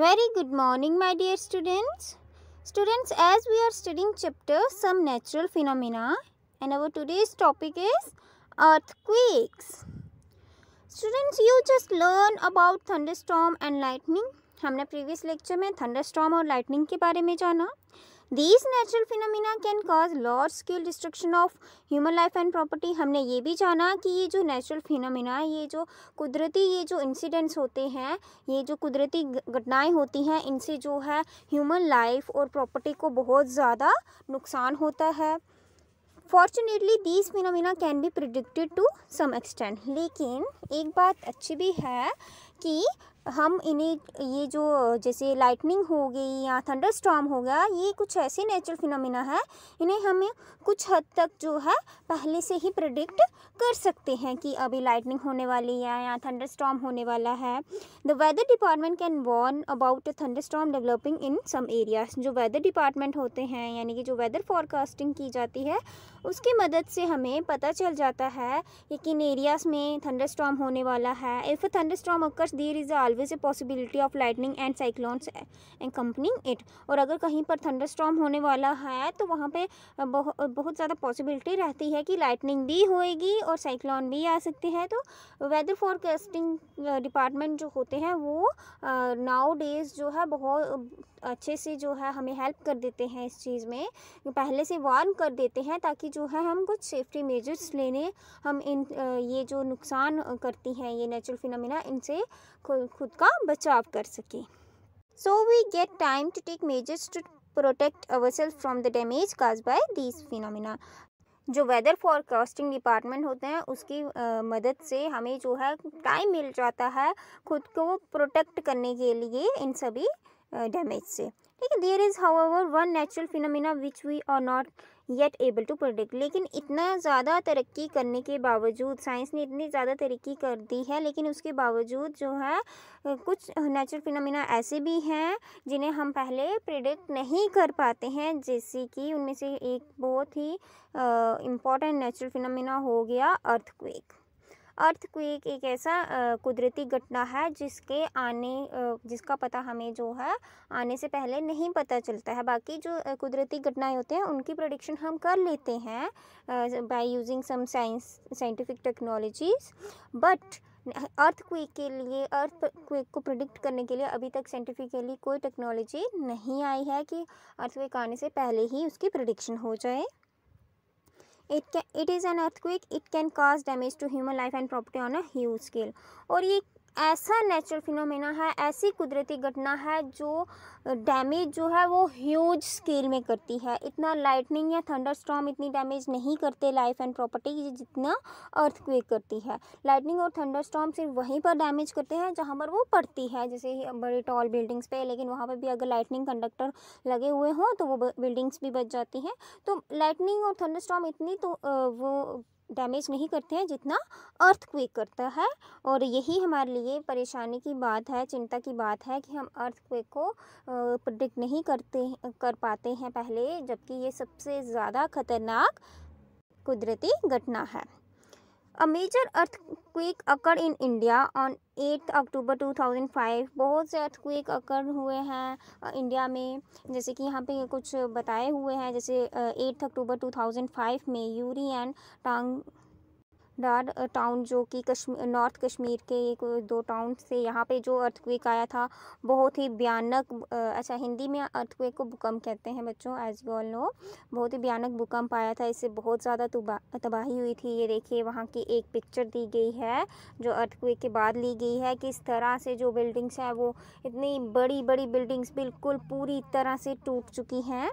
Very good morning my dear students. Students as we are studying chapter some natural phenomena and our today's topic is earthquakes. Students you just learn about thunderstorm and lightning. हमने previous lecture में thunderstorm और lightning के बारे में जाना. These natural phenomena can cause large scale destruction of human life and property हमने ये भी जाना कि ये जो नेचुरल फिनोमिना ये जो कुदरती ये जो इंसिडेंट्स होते हैं ये जो कुदरती घटनाएं होती हैं इनसे जो है ह्यूमन लाइफ और प्रॉपर्टी को बहुत ज़्यादा नुकसान होता है fortunately these phenomena can be predicted to some extent लेकिन एक बात अच्छी भी है कि हम इन्हें ये जो जैसे लाइटनिंग हो गई या थंडर स्टॉम हो गया ये कुछ ऐसे नेचुरल फिनोमिना है इन्हें हम कुछ हद तक जो है पहले से ही प्रडिक्ट कर सकते हैं कि अभी लाइटनिंग होने वाली है या थंडर स्टॉम होने वाला है the weather department can warn about thunder storm developing in some areas जो वेदर डिपार्टमेंट होते हैं यानी कि जो वेदर फॉरकास्टिंग की जाती है उसकी मदद से हमें पता चल जाता है कि किन एरियाज़ में थंडर स्टॉम होने वाला है if thunder storm occurs there is all a possibility of lightning and and and accompanying it और अगर कहीं पर थंडर होने वाला है तो वहाँ पर बहु, बहुत ज़्यादा पॉसिबिलिटी रहती है कि लाइटनिंग भी होएगी और साइक्लोन भी आ सकते हैं तो वेदर फॉरकास्टिंग डिपार्टमेंट जो होते हैं वो नाउ डेज जो है बहुत अच्छे से जो है हमें हेल्प कर देते हैं इस चीज़ में पहले से वार्न कर देते हैं ताकि जो है हम कुछ सेफ्टी मेजर्स लेने हम इन ये जो नुकसान करती हैं ये नेचुरल फिनमिना इनसे खुद का बचाव कर सकें so we get time to take measures to protect self from the damage cause by this phenomena जो वेदर फॉरकास्टिंग डिपार्टमेंट होते हैं उसकी आ, मदद से हमें जो है टाइम मिल जाता है खुद को प्रोटेक्ट करने के लिए इन सभी डैमेज से ठीक है there is how one natural phenomena which we are not yet able to predict लेकिन इतना ज़्यादा तरक्की करने के बावजूद साइंस ने इतनी ज़्यादा तरक्की कर दी है लेकिन उसके बावजूद जो है कुछ नेचुरल फिनमिना ऐसे भी हैं जिन्हें हम पहले प्रिडिक्ट नहीं कर पाते हैं जैसे कि उनमें से एक बहुत ही इम्पॉर्टेंट नेचुरल फिनमिना हो गया अर्थक्वेक अर्थक्वेक एक ऐसा कुदरती घटना है जिसके आने जिसका पता हमें जो है आने से पहले नहीं पता चलता है बाकी जो कुदरती घटनाएं होते हैं उनकी प्रोडिक्शन हम कर लेते हैं by using some science scientific technologies but earthquake के लिए अर्थ क्वेक को प्रिडिक्ट करने के लिए अभी तक साइंटिफिकली कोई टेक्नोलॉजी नहीं आई है कि अर्थक्वेक आने से पहले ही उसकी प्रोडिक्शन हो जाए it can it is an earthquake it can cause damage to human life and property on a huge scale और ये ऐसा नेचुरल फिनोमेना है ऐसी कुदरती घटना है जो डैमेज जो है वो ह्यूज स्केल में करती है इतना लाइटनिंग या थंडर स्टॉम इतनी डैमेज नहीं करते लाइफ एंड प्रॉपर्टी जितना अर्थक्वेक करती है लाइटनिंग और थंडर स्टॉम सिर्फ वहीं पर डैमेज करते हैं जहाँ पर वो पड़ती है जैसे बड़े टॉल बिल्डिंग्स पर लेकिन वहाँ पर भी अगर लाइटनिंग कंडक्टर लगे हुए हों तो वो बिल्डिंग्स भी बच जाती हैं तो लाइटनिंग और थंडर स्टॉम इतनी तो वो डैमेज नहीं करते हैं जितना अर्थ क्वेक करता है और यही हमारे लिए परेशानी की बात है चिंता की बात है कि हम अर्थ क्वेक को प्रडिक्ट नहीं करते कर पाते हैं पहले जबकि ये सबसे ज़्यादा खतरनाक कुदरती घटना है a major earthquake occurred in India on eight October 2005 बहुत से अर्थक्वेक अकर हुए हैं इंडिया में जैसे कि यहाँ पे कुछ बताए हुए हैं जैसे एट्थ अक्टूबर 2005 में यूरी एंड टांग दार टाउन जो कि कश्मीर नॉर्थ कश्मीर के एक दो टाउन से यहाँ पे जो अर्थक्वेक आया था बहुत ही भयानक अच्छा हिंदी में अर्थक्वेक को भूकंप कहते हैं बच्चों एज वी ऑल नो बहुत ही भयानक भूकंप आया था इससे बहुत ज़्यादा तबाही हुई थी ये देखिए वहाँ की एक पिक्चर दी गई है जो अर्थक्वेक के बाद ली गई है किस तरह से जो बिल्डिंग्स हैं वो इतनी बड़ी बड़ी बिल्डिंग्स बिल्कुल पूरी तरह से टूट चुकी हैं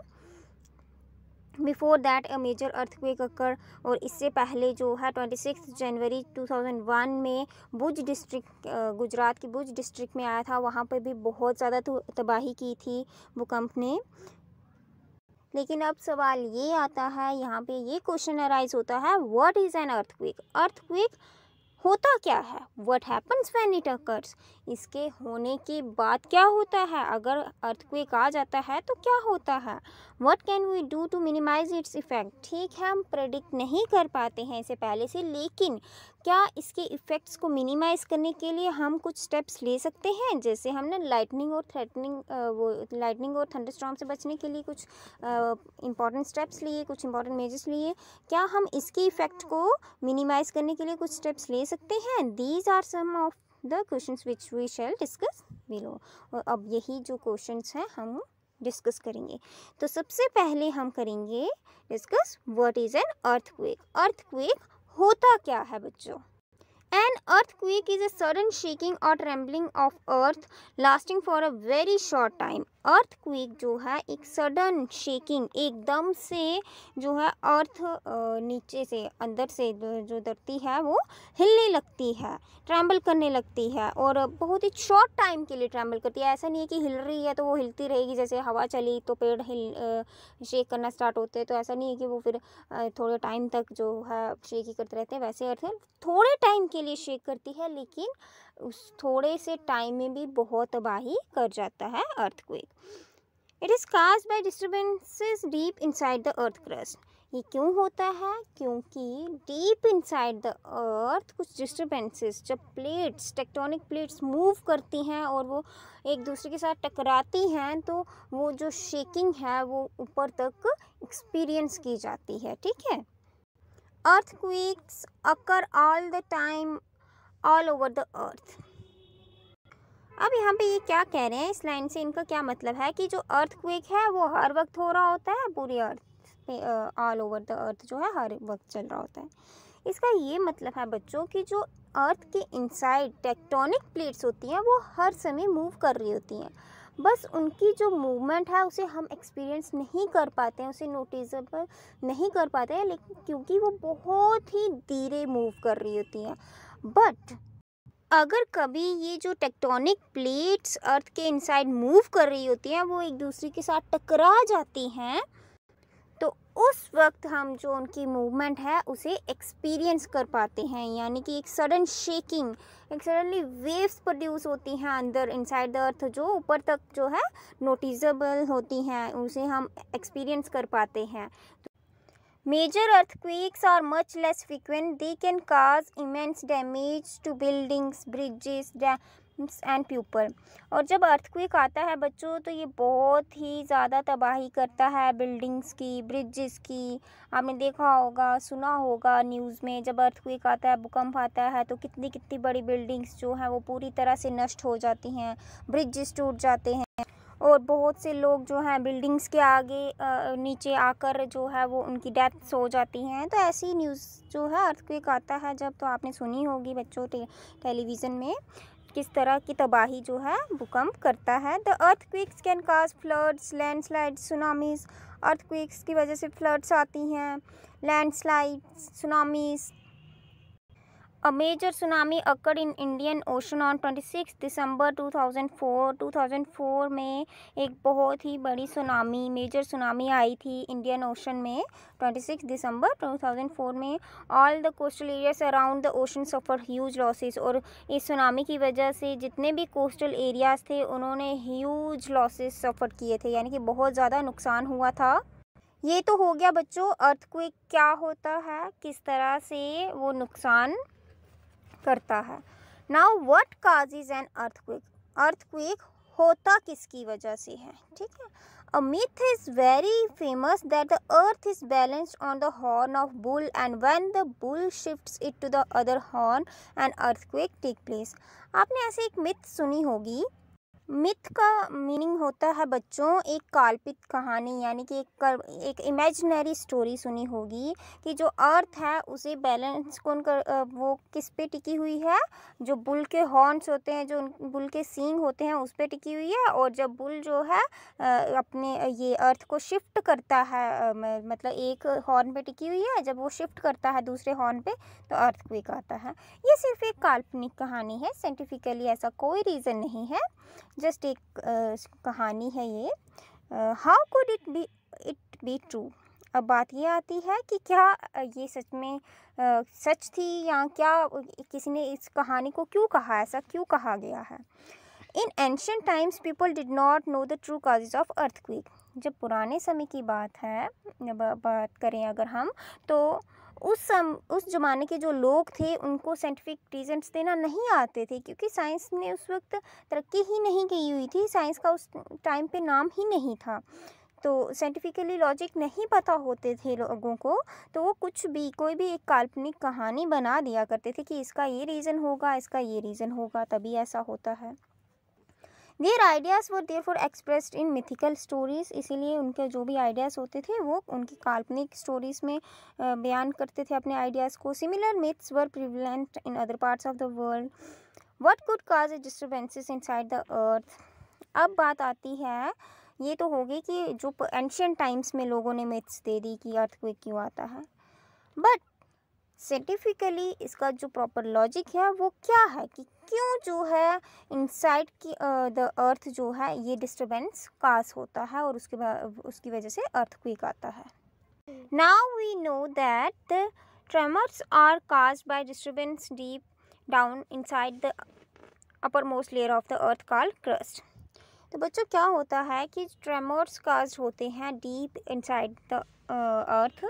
before that a major earthquake occur और इससे पहले जो है सिक्स जनवरी 2001 में भुज डिस्ट्रिक्ट गुजरात के भुज डिस्ट्रिक्ट में आया था वहाँ पर भी बहुत ज़्यादा तबाही की थी भूकंप ने लेकिन अब सवाल ये आता है यहाँ पे ये क्वेश्चन अराइज होता है what is an earth earthquake होता क्या है what happens when it occurs इसके होने के बाद क्या होता है अगर अर्थक्वेक आ जाता है तो क्या होता है what can we do to minimize its effect ठीक है हम प्रडिक्ट नहीं कर पाते हैं इसे पहले से लेकिन क्या इसके इफ़ेक्ट्स को मिनिमाइज करने के लिए हम कुछ स्टेप्स ले सकते हैं जैसे हमने लाइटनिंग और थ्रेटनिंग वो लाइटनिंग और थंडरस्टॉर्म से बचने के लिए कुछ इंपॉर्टेंट स्टेप्स लिए कुछ इंपॉर्टेंट मेजर्स लिए क्या हम इसके इफ़ेक्ट को मिनिमाइज करने के लिए कुछ स्टेप्स ले सकते हैं these are some of the question which we shall discuss below और अब यही जो क्वेश्चन हैं हम डिस्कस करेंगे तो सबसे पहले हम करेंगे discuss what is an earth earthquake होता क्या है बच्चों an earthquake is a sudden shaking और trembling of earth lasting for a very short time earthquake जो है एक सडन शेकिंग एकदम से जो है अर्थ नीचे से अंदर से जो धरती है वो हिलने लगती है ट्रैम्बल करने लगती है और बहुत ही शॉर्ट टाइम के लिए ट्रैम्बल करती है ऐसा नहीं है कि हिल रही है तो वो हिलती रहेगी जैसे हवा चली तो पेड़ हिल शेक करना स्टार्ट होते हैं तो ऐसा नहीं है कि वो फिर थोड़े टाइम तक जो है शेक ही करते रहते हैं वैसे अर्थ थोड़े टाइम के लिए शेक करती है लेकिन उस थोड़े से टाइम में भी बहुत तबाही कर जाता है earthquake it is cause by disturbance deep inside the earth crust ये क्यों होता है क्योंकि डीप इनसाइड द अर्थ कुछ डिस्टर्बेंसेस जब प्लेट्स टेक्टोनिक प्लेट्स मूव करती हैं और वो एक दूसरे के साथ टकराती हैं तो वो जो शेकिंग है वो ऊपर तक एक्सपीरियंस की जाती है ठीक है earthquakes occur all the time all over the earth अब यहाँ पे ये क्या कह रहे हैं इस लाइन से इनका क्या मतलब है कि जो अर्थ क्वेक है वो हर वक्त हो रहा होता है पूरी अर्थ पे ऑल ओवर द अर्थ जो है हर वक्त चल रहा होता है इसका ये मतलब है बच्चों कि जो अर्थ के इनसाइड टेक्टोनिक प्लेट्स होती हैं वो हर समय मूव कर रही होती हैं बस उनकी जो मूवमेंट है उसे हम एक्सपीरियंस नहीं कर पाते हैं उसे नोटिसबल नहीं कर पाते हैं लेकिन क्योंकि वो बहुत ही धीरे मूव कर रही होती हैं बट अगर कभी ये जो टेक्टोनिक प्लेट्स अर्थ के इनसाइड मूव कर रही होती हैं वो एक दूसरे के साथ टकरा जाती हैं तो उस वक्त हम जो उनकी मूवमेंट है उसे एक्सपीरियंस कर पाते हैं यानी कि एक सडन शेकिंग एक सडनली वेव्स प्रोड्यूस होती हैं अंदर इनसाइड द अर्थ जो ऊपर तक जो है नोटिसेबल होती हैं उसे हम एक्सपीरियंस कर पाते हैं Major earthquakes are much less frequent. They can cause immense damage to buildings, bridges, dams and people. और जब अर्थक्वेक आता है बच्चों तो ये बहुत ही ज़्यादा तबाही करता है बिल्डिंग्स की ब्रिजेस की आपने देखा होगा सुना होगा न्यूज़ में जब अर्थक्वेक आता है भूकंप आता है तो कितनी कितनी बड़ी बिल्डिंग्स जो हैं वो पूरी तरह से नष्ट हो जाती हैं ब्रिजेस टूट जाते हैं और बहुत से लोग जो हैं बिल्डिंग्स के आगे नीचे आकर जो है वो उनकी डेथ्स हो जाती हैं तो ऐसी न्यूज़ जो है क्विक आता है जब तो आपने सुनी होगी बच्चों टे, टेलीविज़न में किस तरह की तबाही जो है भूकंप करता है the earthquakes can cause floods slide tsunamis earthquakes की वजह से फ्लड्स आती हैं landslide tsunamis A major tsunami occurred in Indian Ocean on 26 December 2004 2004 में एक बहुत ही बड़ी सुनामी मेजर सुनामी आई थी इंडियन ओशन में 26 दिसंबर 2004 में all the coastal areas around the ocean suffer huge losses और इस सुनामी की वजह से जितने भी कोस्टल एरियाज थे उन्होंने ह्यूज लॉसेज सफ़र किए थे यानी कि बहुत ज़्यादा नुकसान हुआ था ये तो हो गया बच्चों क्विक क्या होता है किस तरह से वो नुकसान करता है now what cause is an earthquake earthquake होता किसकी वजह से है ठीक है a myth is very famous that the earth is balanced on the horn of bull and when the bull shift it to the other horn and earthquake take place आपने ऐसी एक मिथ सुनी होगी मिथ का meaning होता है बच्चों एक काल्पित कहानी यानी कि एक कर, एक इमेजनरी स्टोरी सुनी होगी कि जो अर्थ है उसे बैलेंस कौन कर वो किस पे टिकी हुई है जो बुल के हॉर्न्स होते हैं जो बुल के सींग होते हैं उस पे टिकी हुई है और जब बुल जो है अपने ये अर्थ को शिफ्ट करता है मतलब एक हॉर्न पे टिकी हुई है जब वो शिफ्ट करता है दूसरे हॉर्न पे तो अर्थ क्विक आता है ये सिर्फ एक काल्पनिक कहानी है साइंटिफिकली ऐसा कोई रीज़न नहीं है जस्ट एक uh, कहानी है ये how could it be it be true अब बात ये आती है कि क्या ये सच में आ, सच थी या क्या किसी ने इस कहानी को क्यों कहा ऐसा क्यों कहा गया है in ancient times people did not know the true causes of earthquake जब पुराने समय की बात है जब बात करें अगर हम तो उस सम उस ज़माने के जो लोग थे उनको साइंटिफिक रीजन्स देना नहीं आते थे क्योंकि साइंस ने उस वक्त तरक्की ही नहीं की हुई थी साइंस का उस टाइम पे नाम ही नहीं था तो साइंटिफिकली लॉजिक नहीं पता होते थे लोगों को तो वो कुछ भी कोई भी एक काल्पनिक कहानी बना दिया करते थे कि इसका ये रीज़न होगा इसका ये रीज़न होगा तभी ऐसा होता है their ideas were therefore expressed in mythical stories इसीलिए उनके जो भी आइडियाज़ होते थे वो उनकी काल्पनिक स्टोरीज़ में बयान करते थे अपने आइडियाज़ को similar myths were prevalent in other parts of the world what could cause disturbances inside the earth अब बात आती है ये तो होगी कि जो एंशियंट टाइम्स में लोगों ने मिथ्स दे दी कि अर्थ अर्थक्वेक क्यों आता है बट साइंटिफिकली इसका जो प्रॉपर लॉजिक है वो क्या है कि क्यों जो है इनसाइड की द अर्थ जो है ये डिस्टर्बेंस काज होता है और उसके उसकी वजह से अर्थ क्विक आता है now we know that the are cause by disturbance deep down inside the uppermost layer of the earth call crust तो बच्चों क्या होता है कि ट्रेमर्स काज होते हैं डीप इनसाइड द अर्थ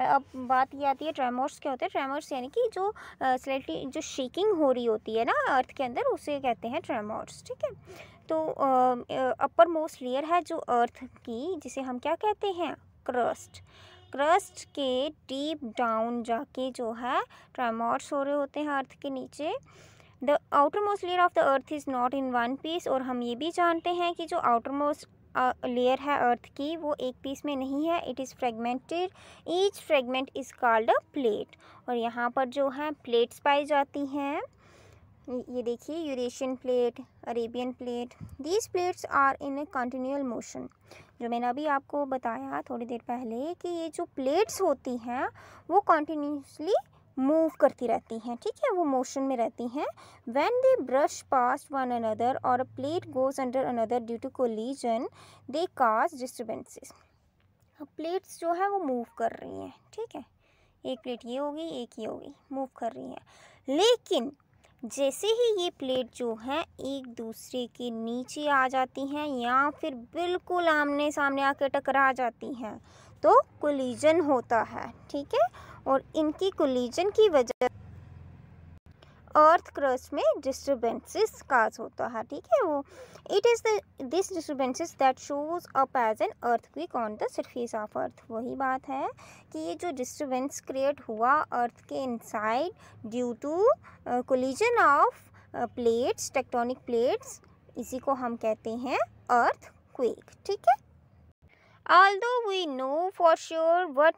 अब बात ये आती है ट्रेमोर्स क्या होते हैं ट्रेमोर्स यानी कि जो स्लेटी जो शेकिंग हो रही होती है ना अर्थ के अंदर उसे कहते हैं ट्रेमोर्स ठीक है तो अपर मोस्ट लेयर है जो अर्थ की जिसे हम क्या कहते हैं क्रस्ट क्रस्ट के डीप डाउन जाके जो है ट्रेमोर्स हो रहे होते हैं अर्थ के नीचे the outermost layer of the earth is not in one piece और हम ये भी जानते हैं कि जो आउटर मोस्ट लेयर है अर्थ की वो एक पीस में नहीं है it is fragmented each fragment is called a plate और यहाँ पर जो है प्लेट्स पाई जाती हैं ये देखिए Eurasian plate Arabian plate these plates are in a continual motion जो मैंने अभी आपको बताया थोड़ी देर पहले कि ये जो प्लेट्स होती हैं वो कॉन्टीन्यूसली मूव करती रहती हैं ठीक है वो मोशन में रहती हैं when they brush past one another और a plate goes under another due to collision they cause disturbances plates जो है वो मूव कर रही हैं ठीक है एक प्लेट ये होगी एक ये होगी मूव कर रही हैं लेकिन जैसे ही ये प्लेट जो है एक दूसरे के नीचे आ जाती हैं या फिर बिल्कुल आमने सामने आके टकरा जाती हैं तो कोलिजन होता है ठीक है और इनकी कोलिजन की वजह अर्थ क्रस्ट में डिस्टर्बेंसेस काज होता है ठीक है वो it is this disturbances that shows up as an earthquake on the surface of earth वही बात है कि ये जो डिस्टर्बेंस क्रिएट हुआ अर्थ के inside due to collision of plates tectonic plates इसी को हम कहते हैं अर्थ क्विक ठीक है although we know for sure what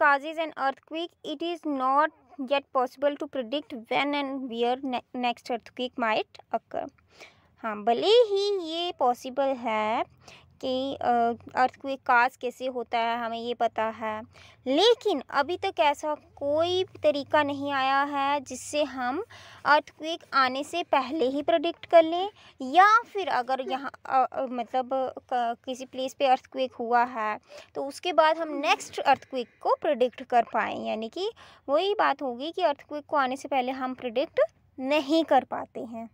causes an earthquake, it is not yet possible to predict when and where ne next earthquake might occur. हाँ भले ही ये possible है कि अर्थक्वेक काज कैसे होता है हमें ये पता है लेकिन अभी तक ऐसा कोई तरीका नहीं आया है जिससे हम अर्थक्वेक आने से पहले ही प्रोडिक्ट कर लें या फिर अगर हम्म। यहाँ मतलब किसी प्लेस पे अर्थक्वेक हुआ है तो उसके बाद हम हम्म। नेक्स्ट अर्थक्वेक को प्रोडिक्ट कर पाएँ यानी कि वही बात होगी कि अर्थक्वेक को आने से पहले हम प्रोडिक्ट नहीं कर पाते हैं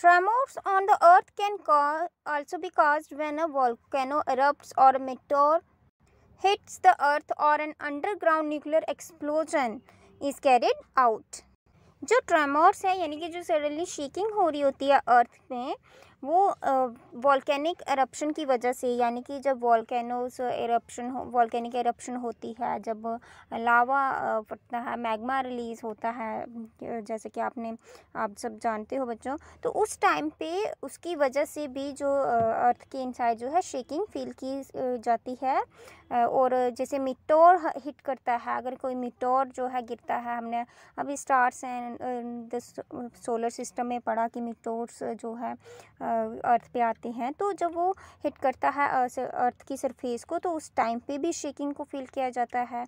Tremors on the earth can cause, also be caused when a volcano erupts or a meteor hits the earth or an underground nuclear explosion is carried out. जो ट्रेमोर्स है यानी कि जो सडनली शेकिंग हो रही होती है अर्थ में वो वॉलकैनिक एरप्शन की वजह से यानी कि जब वॉलकैनोस एरप्शन वॉलकैनिक एरप्शन होती है जब लावा फटता है मैग्मा रिलीज़ होता है जैसे कि आपने आप सब जानते हो बच्चों तो उस टाइम पे उसकी वजह से भी जो अर्थ के इनसाइड जो है शेकिंग फील की जाती है और जैसे मिटोर हिट करता है अगर कोई मिटोर जो है गिरता है हमने अभी स्टार्स एंड सोलर सिस्टम में पढ़ा कि मिटोर्स जो है अर्थ पे आते हैं तो जब वो हिट करता है अर्थ की सरफेस को तो उस टाइम पे भी शेकिंग को फील किया जाता है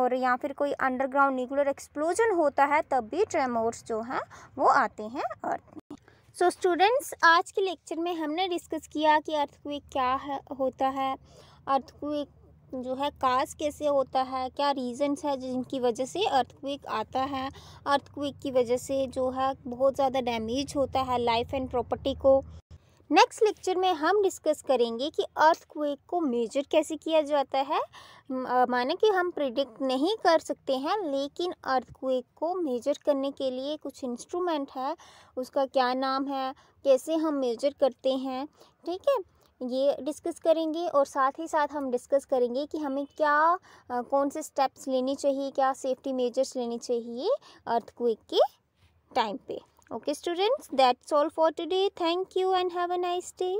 और या फिर कोई अंडरग्राउंड न्यूक्लियर एक्सप्लोजन होता है तब भी ट्रेमोर्स जो हैं वो आते हैं अर्थ में सो so, स्टूडेंट्स आज के लेक्चर में हमने डिस्कस किया कि अर्थक्वेक क्या है होता है अर्थक्वेक जो है काज कैसे होता है क्या रीजंस है जिनकी वजह से अर्थक्विक आता है अर्थक्विक की वजह से जो है बहुत ज़्यादा डैमेज होता है लाइफ एंड प्रॉपर्टी को नेक्स्ट लेक्चर में हम डिस्कस करेंगे कि अर्थक्वेक को मेजर कैसे किया जाता है माने कि हम प्रिडिक्ट नहीं कर सकते हैं लेकिन अर्थक्वेक को मेजर करने के लिए कुछ इंस्ट्रूमेंट है उसका क्या नाम है कैसे हम मेजर करते हैं ठीक है ये डिस्कस करेंगे और साथ ही साथ हम डिस्कस करेंगे कि हमें क्या आ, कौन से स्टेप्स लेने चाहिए क्या सेफ्टी मेजर्स लेने चाहिए क्विक के टाइम पे okay students that's all for today thank you and have a nice day